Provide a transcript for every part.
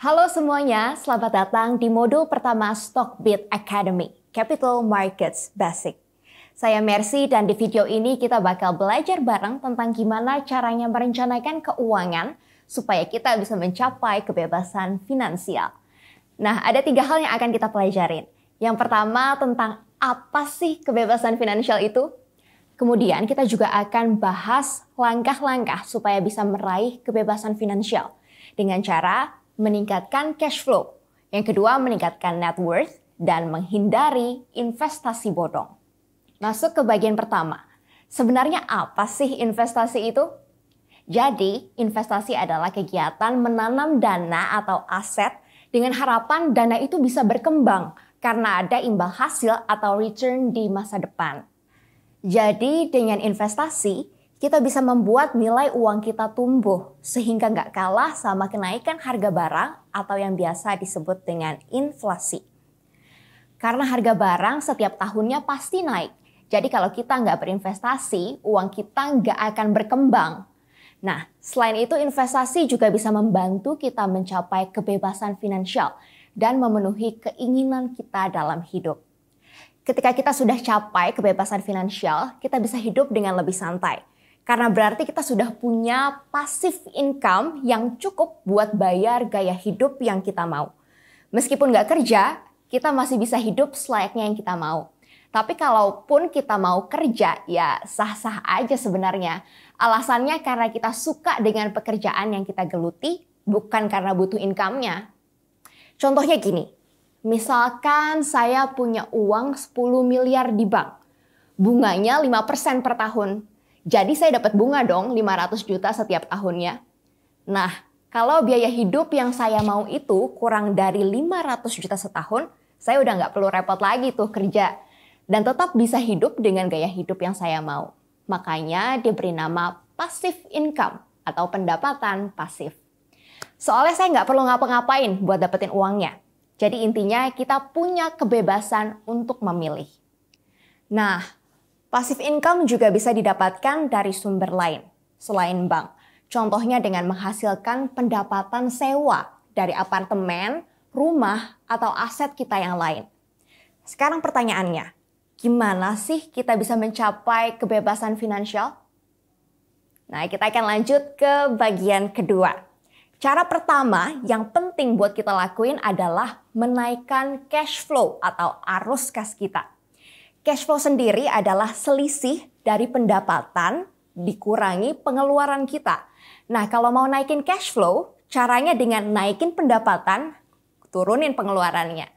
Halo semuanya, selamat datang di modul pertama Stockbit Academy, Capital Markets Basic. Saya Mercy dan di video ini kita bakal belajar bareng tentang gimana caranya merencanakan keuangan supaya kita bisa mencapai kebebasan finansial. Nah, ada tiga hal yang akan kita pelajarin. Yang pertama tentang apa sih kebebasan finansial itu? Kemudian kita juga akan bahas langkah-langkah supaya bisa meraih kebebasan finansial dengan cara meningkatkan cash flow. Yang kedua, meningkatkan net worth dan menghindari investasi bodong. Masuk ke bagian pertama. Sebenarnya apa sih investasi itu? Jadi, investasi adalah kegiatan menanam dana atau aset dengan harapan dana itu bisa berkembang karena ada imbal hasil atau return di masa depan. Jadi, dengan investasi, kita bisa membuat nilai uang kita tumbuh sehingga nggak kalah sama kenaikan harga barang atau yang biasa disebut dengan inflasi. Karena harga barang setiap tahunnya pasti naik. Jadi kalau kita nggak berinvestasi, uang kita nggak akan berkembang. Nah, selain itu investasi juga bisa membantu kita mencapai kebebasan finansial dan memenuhi keinginan kita dalam hidup. Ketika kita sudah capai kebebasan finansial, kita bisa hidup dengan lebih santai karena berarti kita sudah punya pasif income yang cukup buat bayar gaya hidup yang kita mau. Meskipun nggak kerja, kita masih bisa hidup selayaknya yang kita mau. Tapi kalaupun kita mau kerja, ya sah-sah aja sebenarnya. Alasannya karena kita suka dengan pekerjaan yang kita geluti, bukan karena butuh income-nya. Contohnya gini, misalkan saya punya uang 10 miliar di bank, bunganya 5% per tahun. Jadi saya dapat bunga dong 500 juta setiap tahunnya. Nah, kalau biaya hidup yang saya mau itu kurang dari 500 juta setahun, saya udah nggak perlu repot lagi tuh kerja. Dan tetap bisa hidup dengan gaya hidup yang saya mau. Makanya diberi nama passive income atau pendapatan pasif. Soalnya saya nggak perlu ngapa-ngapain buat dapetin uangnya. Jadi intinya kita punya kebebasan untuk memilih. Nah, Pasif income juga bisa didapatkan dari sumber lain selain bank. Contohnya dengan menghasilkan pendapatan sewa dari apartemen, rumah, atau aset kita yang lain. Sekarang pertanyaannya, gimana sih kita bisa mencapai kebebasan finansial? Nah, kita akan lanjut ke bagian kedua. Cara pertama yang penting buat kita lakuin adalah menaikkan cash flow atau arus kas kita. Cash flow sendiri adalah selisih dari pendapatan dikurangi pengeluaran kita. Nah, kalau mau naikin cash flow, caranya dengan naikin pendapatan, turunin pengeluarannya.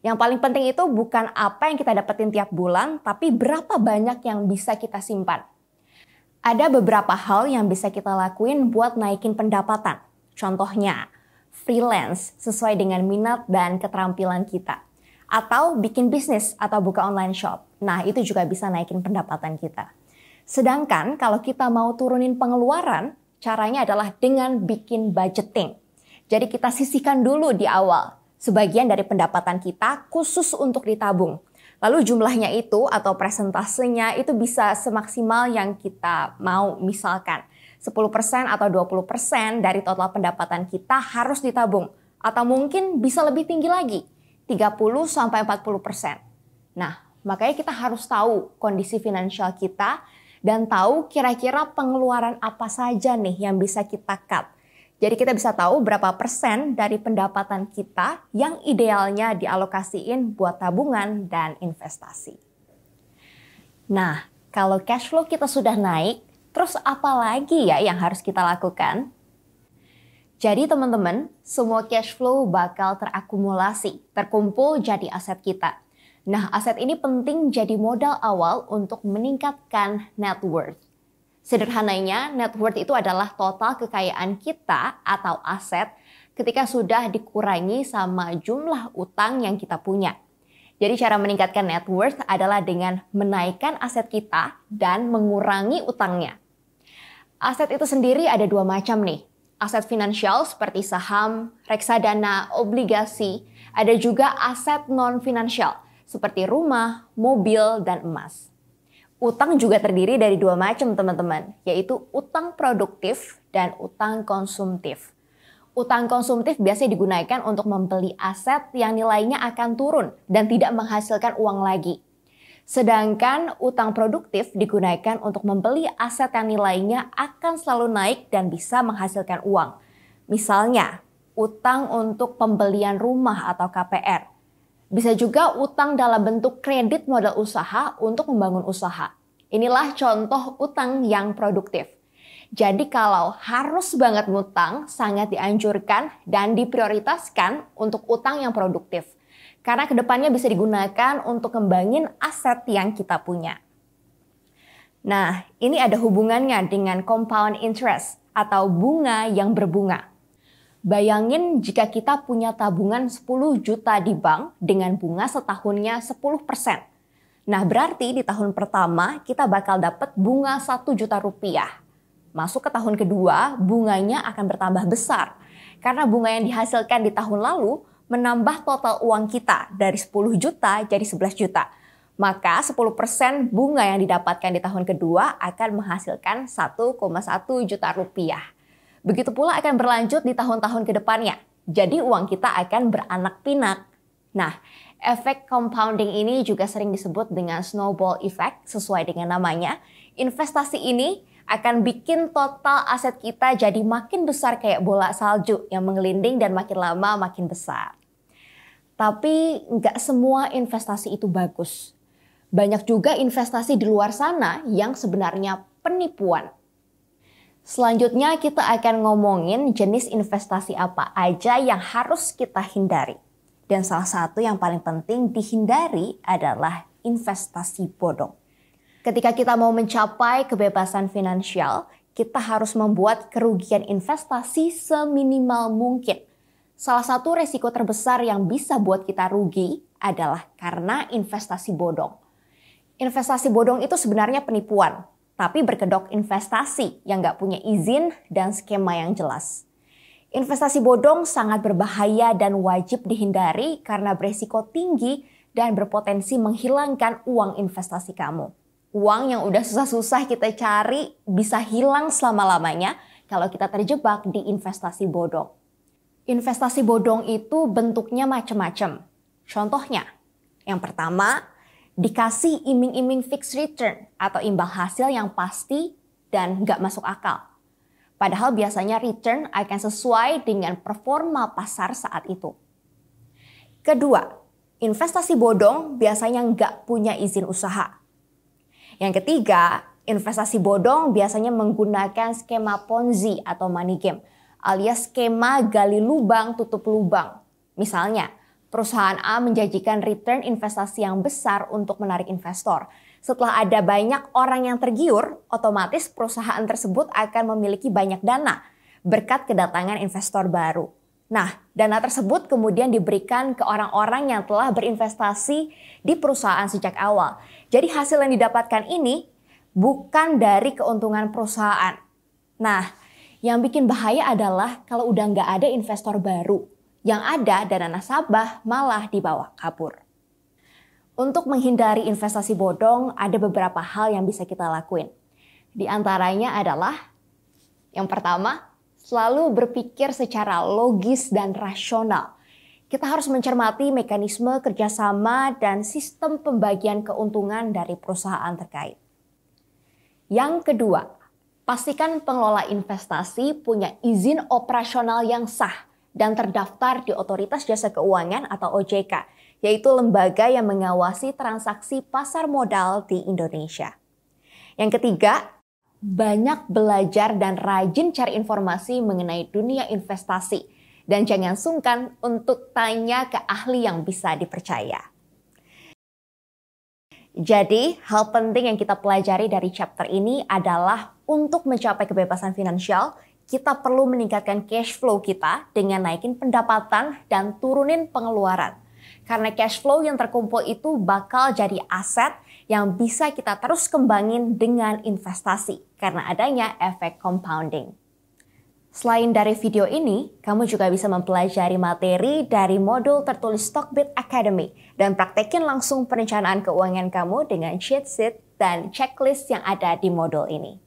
Yang paling penting itu bukan apa yang kita dapetin tiap bulan, tapi berapa banyak yang bisa kita simpan. Ada beberapa hal yang bisa kita lakuin buat naikin pendapatan. Contohnya, freelance sesuai dengan minat dan keterampilan kita atau bikin bisnis atau buka online shop. Nah, itu juga bisa naikin pendapatan kita. Sedangkan kalau kita mau turunin pengeluaran, caranya adalah dengan bikin budgeting. Jadi kita sisihkan dulu di awal sebagian dari pendapatan kita khusus untuk ditabung. Lalu jumlahnya itu atau presentasenya itu bisa semaksimal yang kita mau misalkan. 10% atau 20% dari total pendapatan kita harus ditabung. Atau mungkin bisa lebih tinggi lagi. 30 sampai 40%. Nah, makanya kita harus tahu kondisi finansial kita dan tahu kira-kira pengeluaran apa saja nih yang bisa kita cut. Jadi kita bisa tahu berapa persen dari pendapatan kita yang idealnya dialokasiin buat tabungan dan investasi. Nah, kalau cash flow kita sudah naik, terus apa lagi ya yang harus kita lakukan? Jadi teman-teman, semua cash flow bakal terakumulasi, terkumpul jadi aset kita. Nah, aset ini penting jadi modal awal untuk meningkatkan net worth. Sederhananya, net worth itu adalah total kekayaan kita atau aset ketika sudah dikurangi sama jumlah utang yang kita punya. Jadi cara meningkatkan net worth adalah dengan menaikkan aset kita dan mengurangi utangnya. Aset itu sendiri ada dua macam nih, aset finansial seperti saham, reksadana, obligasi, ada juga aset non-finansial seperti rumah, mobil, dan emas. Utang juga terdiri dari dua macam teman-teman, yaitu utang produktif dan utang konsumtif. Utang konsumtif biasanya digunakan untuk membeli aset yang nilainya akan turun dan tidak menghasilkan uang lagi. Sedangkan utang produktif digunakan untuk membeli aset yang nilainya akan selalu naik dan bisa menghasilkan uang. Misalnya, utang untuk pembelian rumah atau KPR. Bisa juga utang dalam bentuk kredit modal usaha untuk membangun usaha. Inilah contoh utang yang produktif. Jadi kalau harus banget ngutang, sangat dianjurkan dan diprioritaskan untuk utang yang produktif. Karena kedepannya bisa digunakan untuk kembangin aset yang kita punya. Nah, ini ada hubungannya dengan compound interest atau bunga yang berbunga. Bayangin jika kita punya tabungan 10 juta di bank dengan bunga setahunnya 10 Nah, berarti di tahun pertama kita bakal dapat bunga 1 juta rupiah. Masuk ke tahun kedua, bunganya akan bertambah besar. Karena bunga yang dihasilkan di tahun lalu menambah total uang kita dari 10 juta jadi 11 juta. Maka 10% bunga yang didapatkan di tahun kedua akan menghasilkan 1,1 juta rupiah. Begitu pula akan berlanjut di tahun-tahun kedepannya. Jadi uang kita akan beranak pinak. Nah, efek compounding ini juga sering disebut dengan snowball effect sesuai dengan namanya. Investasi ini akan bikin total aset kita jadi makin besar kayak bola salju yang menggelinding dan makin lama makin besar. Tapi nggak semua investasi itu bagus. Banyak juga investasi di luar sana yang sebenarnya penipuan. Selanjutnya kita akan ngomongin jenis investasi apa aja yang harus kita hindari. Dan salah satu yang paling penting dihindari adalah investasi bodong. Ketika kita mau mencapai kebebasan finansial, kita harus membuat kerugian investasi seminimal mungkin. Salah satu resiko terbesar yang bisa buat kita rugi adalah karena investasi bodong. Investasi bodong itu sebenarnya penipuan, tapi berkedok investasi yang nggak punya izin dan skema yang jelas. Investasi bodong sangat berbahaya dan wajib dihindari karena beresiko tinggi dan berpotensi menghilangkan uang investasi kamu uang yang udah susah-susah kita cari bisa hilang selama-lamanya kalau kita terjebak di investasi bodong. Investasi bodong itu bentuknya macam-macam. Contohnya, yang pertama, dikasih iming-iming fixed return atau imbal hasil yang pasti dan nggak masuk akal. Padahal biasanya return akan sesuai dengan performa pasar saat itu. Kedua, investasi bodong biasanya nggak punya izin usaha yang ketiga, investasi bodong biasanya menggunakan skema Ponzi atau money game alias skema gali lubang tutup lubang. Misalnya, perusahaan A menjanjikan return investasi yang besar untuk menarik investor. Setelah ada banyak orang yang tergiur, otomatis perusahaan tersebut akan memiliki banyak dana berkat kedatangan investor baru. Nah, dana tersebut kemudian diberikan ke orang-orang yang telah berinvestasi di perusahaan sejak awal. Jadi hasil yang didapatkan ini bukan dari keuntungan perusahaan. Nah, yang bikin bahaya adalah kalau udah nggak ada investor baru. Yang ada dana nasabah malah di bawah kabur. Untuk menghindari investasi bodong, ada beberapa hal yang bisa kita lakuin. Di antaranya adalah, yang pertama, selalu berpikir secara logis dan rasional. Kita harus mencermati mekanisme kerjasama dan sistem pembagian keuntungan dari perusahaan terkait. Yang kedua, pastikan pengelola investasi punya izin operasional yang sah dan terdaftar di Otoritas Jasa Keuangan atau OJK, yaitu lembaga yang mengawasi transaksi pasar modal di Indonesia. Yang ketiga, banyak belajar dan rajin cari informasi mengenai dunia investasi. Dan jangan sungkan untuk tanya ke ahli yang bisa dipercaya. Jadi, hal penting yang kita pelajari dari chapter ini adalah untuk mencapai kebebasan finansial, kita perlu meningkatkan cash flow kita dengan naikin pendapatan dan turunin pengeluaran. Karena cash flow yang terkumpul itu bakal jadi aset yang bisa kita terus kembangin dengan investasi karena adanya efek compounding. Selain dari video ini, kamu juga bisa mempelajari materi dari modul tertulis Stockbit Academy dan praktekin langsung perencanaan keuangan kamu dengan cheat sheet dan checklist yang ada di modul ini.